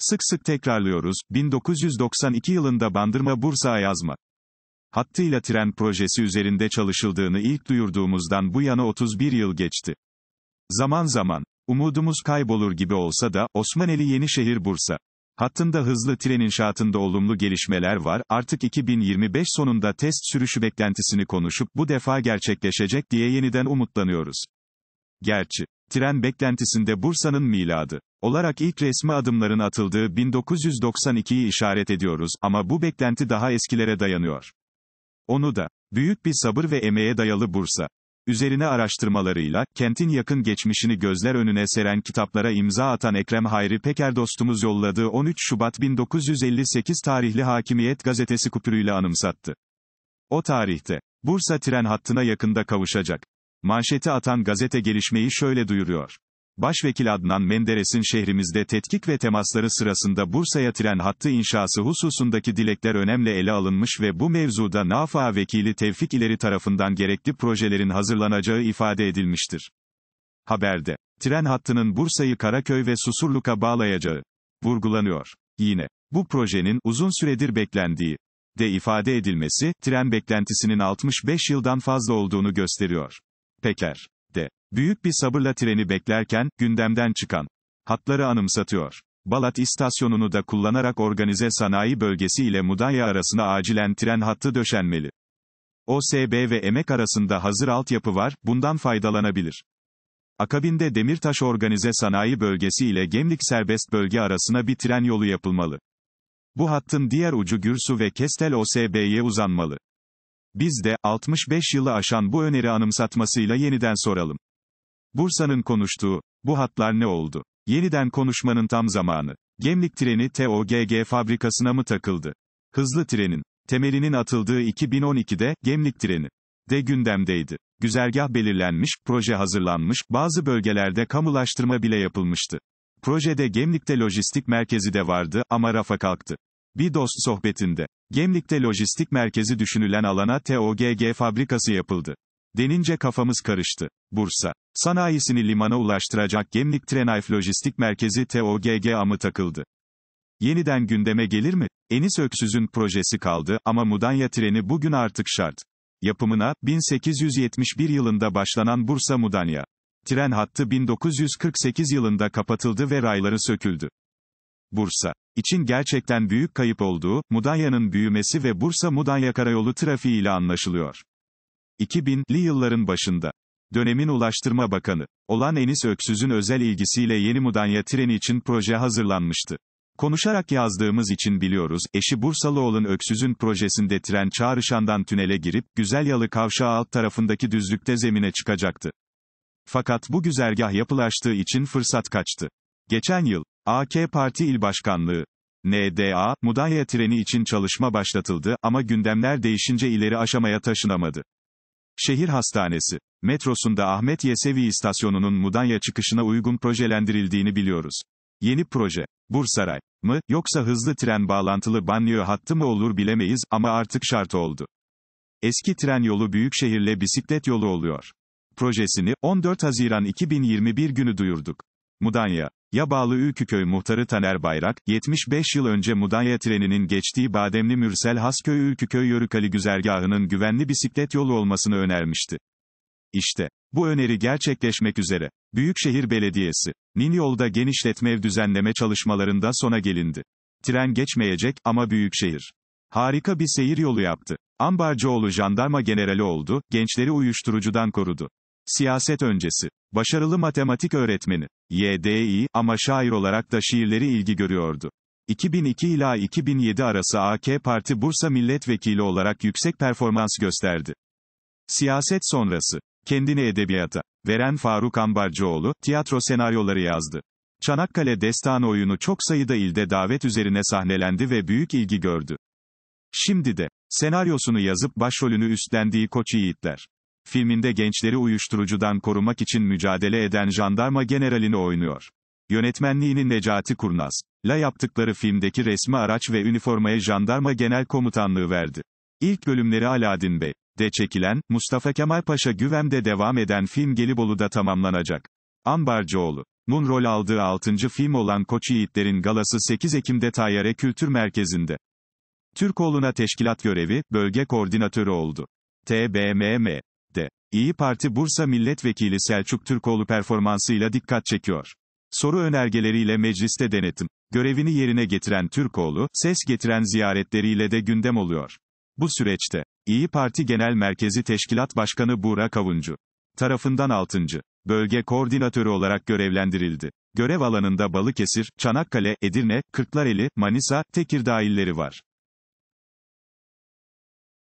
Sık sık tekrarlıyoruz, 1992 yılında Bandırma Bursa yazma hattıyla tren projesi üzerinde çalışıldığını ilk duyurduğumuzdan bu yana 31 yıl geçti. Zaman zaman, umudumuz kaybolur gibi olsa da, Osmaneli Yenişehir Bursa. Hattında hızlı tren inşaatında olumlu gelişmeler var, artık 2025 sonunda test sürüşü beklentisini konuşup bu defa gerçekleşecek diye yeniden umutlanıyoruz. Gerçi, Tren beklentisinde Bursa'nın miladı olarak ilk resmi adımların atıldığı 1992'yi işaret ediyoruz ama bu beklenti daha eskilere dayanıyor. Onu da, büyük bir sabır ve emeğe dayalı Bursa, üzerine araştırmalarıyla, kentin yakın geçmişini gözler önüne seren kitaplara imza atan Ekrem Hayri Peker dostumuz yolladığı 13 Şubat 1958 tarihli Hakimiyet Gazetesi kupürüyle anımsattı. O tarihte, Bursa tren hattına yakında kavuşacak. Manşeti atan gazete gelişmeyi şöyle duyuruyor. Başvekil Adnan Menderes'in şehrimizde tetkik ve temasları sırasında Bursa'ya tren hattı inşası hususundaki dilekler önemli ele alınmış ve bu mevzuda NAFA vekili Tevfik İleri tarafından gerekli projelerin hazırlanacağı ifade edilmiştir. Haberde, tren hattının Bursa'yı Karaköy ve Susurluk'a bağlayacağı vurgulanıyor. Yine, bu projenin uzun süredir beklendiği de ifade edilmesi, tren beklentisinin 65 yıldan fazla olduğunu gösteriyor. Peker de büyük bir sabırla treni beklerken gündemden çıkan hatları anımsatıyor. Balat istasyonunu da kullanarak organize sanayi bölgesi ile Mudanya arasına acilen tren hattı döşenmeli. OSB ve emek arasında hazır altyapı var, bundan faydalanabilir. Akabinde Demirtaş Organize Sanayi Bölgesi ile Gemlik Serbest Bölge arasına bir tren yolu yapılmalı. Bu hattın diğer ucu Gürsu ve Kestel OSB'ye uzanmalı. Biz de, 65 yılı aşan bu öneri anımsatmasıyla yeniden soralım. Bursa'nın konuştuğu, bu hatlar ne oldu? Yeniden konuşmanın tam zamanı. Gemlik treni TOGG fabrikasına mı takıldı? Hızlı trenin, temelinin atıldığı 2012'de, Gemlik treni de gündemdeydi. Güzergah belirlenmiş, proje hazırlanmış, bazı bölgelerde kamulaştırma bile yapılmıştı. Projede Gemlik'te lojistik merkezi de vardı, ama rafa kalktı. Bir dost sohbetinde. Gemlik'te lojistik merkezi düşünülen alana TOGG fabrikası yapıldı. Denince kafamız karıştı. Bursa. Sanayisini limana ulaştıracak Gemlik Trenayf Lojistik Merkezi TOGG amı takıldı. Yeniden gündeme gelir mi? Enis Öksüz'ün projesi kaldı ama Mudanya treni bugün artık şart. Yapımına, 1871 yılında başlanan Bursa-Mudanya. Tren hattı 1948 yılında kapatıldı ve rayları söküldü. Bursa için gerçekten büyük kayıp olduğu, Mudanya'nın büyümesi ve Bursa-Mudanya karayolu trafiği ile anlaşılıyor. 2000'li yılların başında, dönemin Ulaştırma Bakanı, olan Enis Öksüz'ün özel ilgisiyle yeni Mudanya treni için proje hazırlanmıştı. Konuşarak yazdığımız için biliyoruz, eşi Bursalı Bursalıoğlu'nun Öksüz'ün projesinde tren çağrışandan tünele girip, Güzel Yalı kavşağı alt tarafındaki düzlükte zemine çıkacaktı. Fakat bu güzergah yapılaştığı için fırsat kaçtı. Geçen yıl, AK Parti İl Başkanlığı NDA, Mudanya treni için çalışma başlatıldı ama gündemler değişince ileri aşamaya taşınamadı. Şehir Hastanesi metrosunda Ahmet Yesevi istasyonunun Mudanya çıkışına uygun projelendirildiğini biliyoruz. Yeni proje Bursaray mı yoksa hızlı tren bağlantılı banliyö hattı mı olur bilemeyiz ama artık şart oldu. Eski tren yolu büyük şehirle bisiklet yolu oluyor. Projesini 14 Haziran 2021 günü duyurduk. Mudanya Yabağlı Ülküköy muhtarı Taner Bayrak, 75 yıl önce Mudanya treninin geçtiği Bademli Mürsel Hasköy Ülküköy Yörükali güzergahının güvenli bisiklet yolu olmasını önermişti. İşte, bu öneri gerçekleşmek üzere. Büyükşehir Belediyesi, yolda genişletme ev düzenleme çalışmalarında sona gelindi. Tren geçmeyecek ama büyükşehir. Harika bir seyir yolu yaptı. Ambarcıoğlu jandarma generali oldu, gençleri uyuşturucudan korudu. Siyaset öncesi. Başarılı matematik öğretmeni. YDI ama şair olarak da şiirleri ilgi görüyordu. 2002 ila 2007 arası AK Parti Bursa Milletvekili olarak yüksek performans gösterdi. Siyaset sonrası. Kendini edebiyata veren Faruk Ambarcıoğlu, tiyatro senaryoları yazdı. Çanakkale Destan oyunu çok sayıda ilde davet üzerine sahnelendi ve büyük ilgi gördü. Şimdi de, senaryosunu yazıp başrolünü üstlendiği Koç Yiğitler. Filminde gençleri uyuşturucudan korumak için mücadele eden jandarma generalini oynuyor. Yönetmenliğini Necati Kurnaz. La yaptıkları filmdeki resmi araç ve üniformaya jandarma genel komutanlığı verdi. İlk bölümleri Aladin Bey. De çekilen, Mustafa Kemal Paşa Güvem'de devam eden film Gelibolu'da tamamlanacak. Ambarcıoğlu. Nun rol aldığı 6. film olan Koç Yiğitler'in galası 8 Ekim'de Tayyare Kültür Merkezi'nde. Türkoğlu'na teşkilat görevi, bölge koordinatörü oldu. TBMM İyi Parti Bursa Milletvekili Selçuk Türkoğlu performansıyla dikkat çekiyor. Soru önergeleriyle mecliste denetim görevini yerine getiren Türkoğlu, ses getiren ziyaretleriyle de gündem oluyor. Bu süreçte, İyi Parti Genel Merkezi Teşkilat Başkanı Buğra Kavuncu tarafından 6. bölge koordinatörü olarak görevlendirildi. Görev alanında Balıkesir, Çanakkale, Edirne, Kırklareli, Manisa, Tekirdağ illeri var.